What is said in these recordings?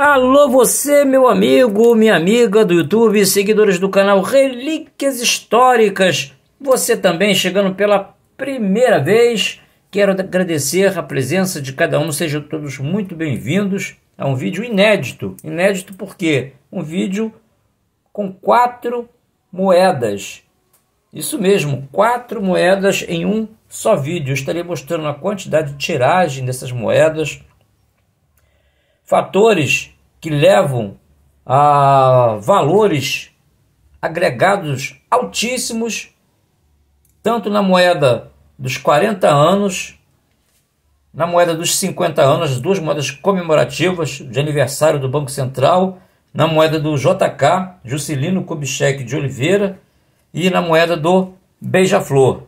Alô você, meu amigo, minha amiga do YouTube, seguidores do canal Relíquias Históricas. Você também chegando pela primeira vez. Quero agradecer a presença de cada um, sejam todos muito bem-vindos a é um vídeo inédito. Inédito por quê? Um vídeo com quatro moedas. Isso mesmo, quatro moedas em um só vídeo. Eu estarei mostrando a quantidade de tiragem dessas moedas, fatores que levam a valores agregados altíssimos, tanto na moeda dos 40 anos, na moeda dos 50 anos, as duas moedas comemorativas de aniversário do Banco Central, na moeda do JK, Juscelino Kubitschek de Oliveira, e na moeda do Beija-Flor.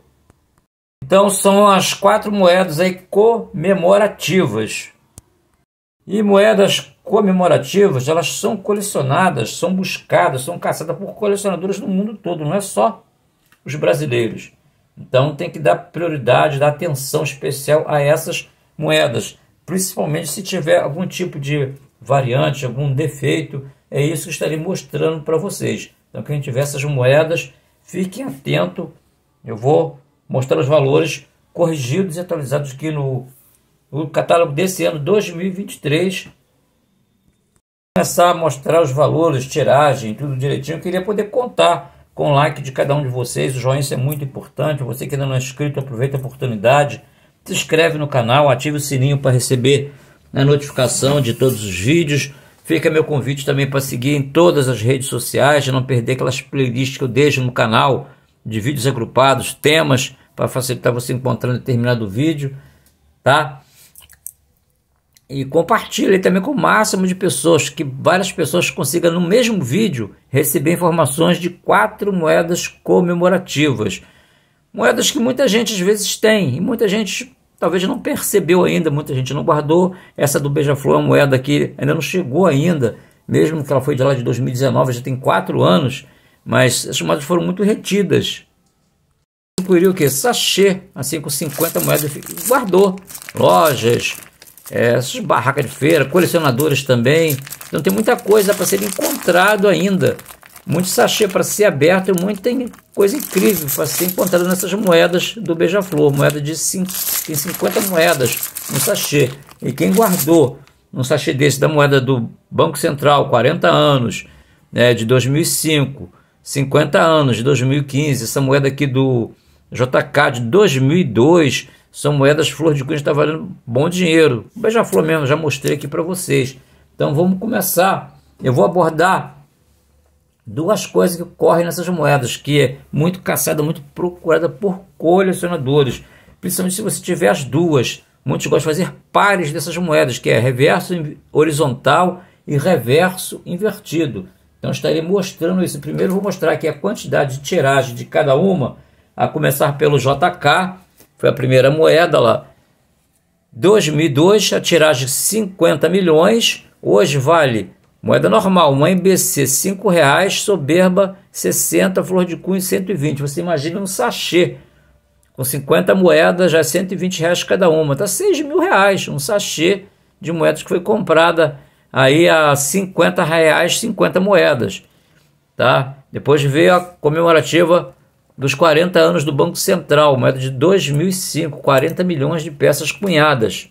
Então são as quatro moedas aí comemorativas. E moedas comemorativas, elas são colecionadas, são buscadas, são caçadas por colecionadores no mundo todo, não é só os brasileiros. Então tem que dar prioridade, dar atenção especial a essas moedas, principalmente se tiver algum tipo de variante, algum defeito. É isso que estarei mostrando para vocês. Então quem tiver essas moedas, fiquem atento. Eu vou mostrar os valores corrigidos e atualizados aqui no o catálogo desse ano 2023 começar a mostrar os valores, tiragem, tudo direitinho. Eu queria poder contar com o like de cada um de vocês. O joinha é muito importante. Você que ainda não é inscrito, aproveita a oportunidade. Se inscreve no canal, ative o sininho para receber a notificação de todos os vídeos. Fica meu convite também para seguir em todas as redes sociais, não perder aquelas playlists que eu deixo no canal de vídeos agrupados, temas para facilitar você encontrar determinado vídeo, tá? e compartilhe também com o máximo de pessoas, que várias pessoas consigam no mesmo vídeo receber informações de quatro moedas comemorativas. Moedas que muita gente às vezes tem e muita gente talvez não percebeu ainda, muita gente não guardou. Essa do Beija-Flor é uma moeda que ainda não chegou ainda, mesmo que ela foi de lá de 2019, já tem quatro anos, mas as moedas foram muito retidas. Incluiria o que? Sachê, assim com 50 moedas, guardou. Lojas, é, essas barracas de feira, colecionadores também. Então tem muita coisa para ser encontrado ainda. Muito sachê para ser aberto e tem coisa incrível para ser encontrada nessas moedas do Beija-Flor. Moeda de 5, tem 50 moedas no sachê. E quem guardou um sachê desse da moeda do Banco Central, 40 anos, né, de 2005, 50 anos de 2015, essa moeda aqui do JK de 2002, são moedas flor de cunho está valendo bom dinheiro. Beija-flor mesmo, já mostrei aqui para vocês. Então vamos começar. Eu vou abordar duas coisas que ocorrem nessas moedas, que é muito caçada, muito procurada por colecionadores. Principalmente se você tiver as duas. Muitos gostam de fazer pares dessas moedas, que é reverso horizontal e reverso invertido. Então estarei mostrando isso. Primeiro vou mostrar aqui a quantidade de tiragem de cada uma, a começar pelo JK, foi a primeira moeda lá. 2002, a tiragem 50 milhões, hoje vale moeda normal, uma MBC 5 reais, soberba 60, flor de cunho 120. Você imagina um sachê com 50 moedas, já é 120 reais cada uma, tá 6 mil reais, um sachê de moedas que foi comprada aí a 50 reais, 50 moedas, tá? Depois veio a comemorativa dos 40 anos do Banco Central, moeda de 2005, 40 milhões de peças cunhadas.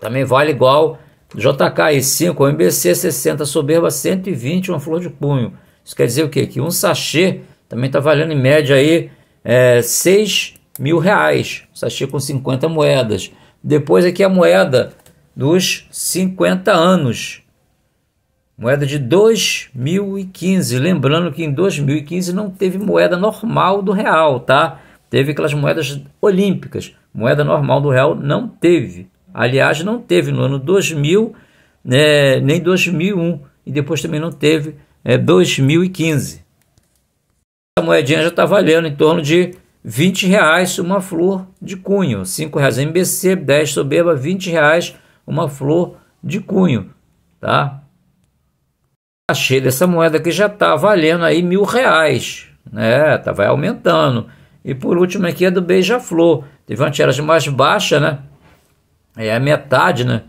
Também vale igual JK e 5, MBC 60, soberba 120, uma flor de punho. Isso quer dizer o quê? Que um sachê também está valendo em média aí é, 6 mil reais. sachê com 50 moedas. Depois aqui é a moeda dos 50 anos. Moeda de 2015. Lembrando que em 2015 não teve moeda normal do real, tá? Teve aquelas moedas olímpicas. Moeda normal do real não teve. Aliás, não teve no ano 2000, né, nem 2001. E depois também não teve é, 2015. A moedinha já está valendo em torno de 20 reais uma flor de cunho. 5 reais MBC, 10 soberba, 20 reais uma flor de cunho. Tá? achei dessa moeda que já está valendo aí mil reais, né? Tá, vai aumentando. E por último aqui é do Beija-Flor. Teve uma tiragem mais baixa, né? É a metade, né?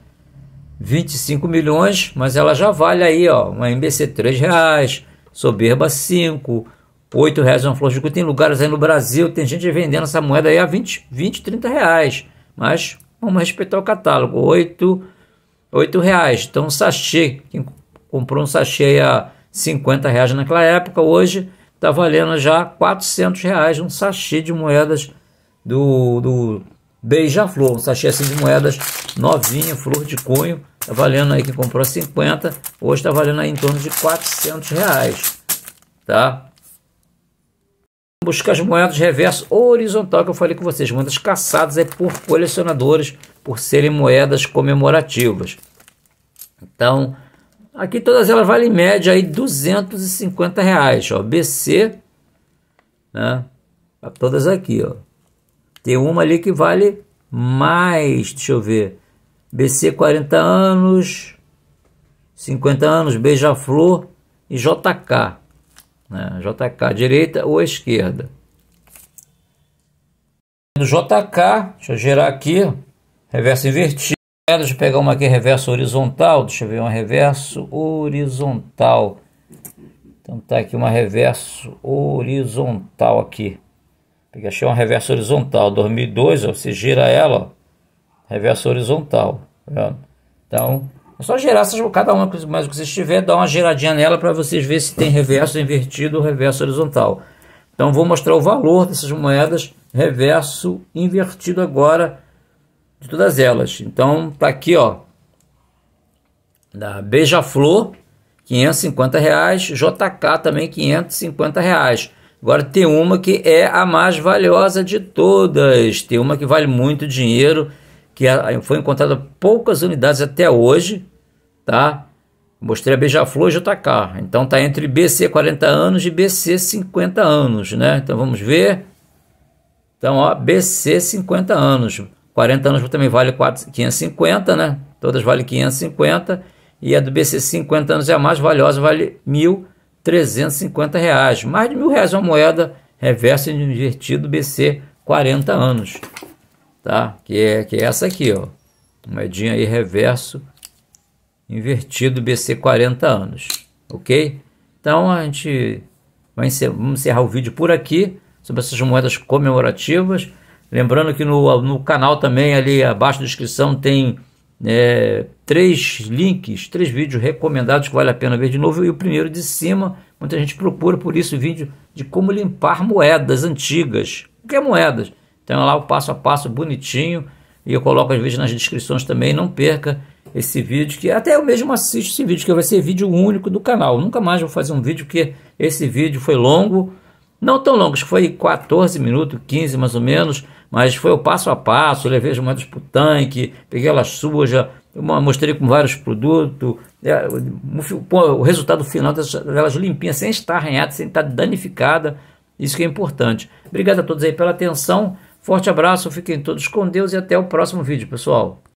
25 milhões, mas ela já vale aí, ó, uma MBC 3 reais, Soberba 5, 8 reais uma flor de cu. Tem lugares aí no Brasil, tem gente vendendo essa moeda aí a 20, 20 30 reais. Mas vamos respeitar o catálogo, 8, 8 reais. Então, um sachê, comprou um sachê a 50 reais naquela época, hoje está valendo já 400 reais um sachê de moedas do, do beija-flor, um sachê assim de moedas novinha, flor de cunho, está valendo aí que comprou 50, hoje está valendo aí em torno de 400 reais, tá? Buscar as moedas reverso horizontal que eu falei com vocês, moedas caçadas é por colecionadores, por serem moedas comemorativas. Então, Aqui todas elas valem em média aí 250 reais, ó. BC, né? Todas aqui, ó. Tem uma ali que vale mais, deixa eu ver. BC 40 anos, 50 anos, Beija-Flor e JK. Né? JK, direita ou esquerda. No JK, deixa eu gerar aqui, reverso invertido. Deixa eu pegar uma aqui, reverso horizontal. Deixa eu ver uma reverso horizontal. Então tá aqui uma reverso horizontal aqui. Peguei, achei uma reverso horizontal. 2002, ó, você gira ela, ó, reverso horizontal. Tá então, é só girar essas, cada uma mais o que você estiver, dá uma giradinha nela para vocês ver se tem reverso invertido ou reverso horizontal. Então vou mostrar o valor dessas moedas reverso invertido agora de todas elas. Então tá aqui, ó, da Beija-Flor, 550 reais, JK também 550 reais. Agora tem uma que é a mais valiosa de todas, tem uma que vale muito dinheiro, que é, foi encontrada poucas unidades até hoje, tá? Mostrei a Beija-Flor e JK. Então tá entre BC 40 anos e BC 50 anos, né? Então vamos ver. Então, ó, BC 50 anos. 40 anos também vale 4, 550, né? Todas vale 550 e a do BC 50 anos é a mais valiosa vale 1.350. Reais. Mais de mil reais uma moeda reversa invertido BC 40 anos, tá? Que é, que é essa aqui, ó. Moedinha aí reverso invertido BC 40 anos, ok? Então a gente vai encerrar, vamos encerrar o vídeo por aqui sobre essas moedas comemorativas. Lembrando que no, no canal também, ali abaixo da descrição, tem é, três links, três vídeos recomendados que vale a pena ver de novo. E o primeiro de cima, muita gente procura por isso o vídeo de como limpar moedas antigas. O que é moedas? Então lá o passo a passo bonitinho. E eu coloco às vezes nas descrições também. Não perca esse vídeo, que até eu mesmo assisto esse vídeo, que vai ser vídeo único do canal. Eu nunca mais vou fazer um vídeo, que esse vídeo foi longo. Não tão longo, acho que foi 14 minutos, 15 mais ou menos mas foi o passo a passo, levei as moedas para o tanque, peguei ela suja, mostrei com vários produtos, é, o, o resultado final delas limpinhas, sem estar arranhada, sem estar danificada, isso que é importante. Obrigado a todos aí pela atenção, forte abraço, fiquem todos com Deus e até o próximo vídeo, pessoal.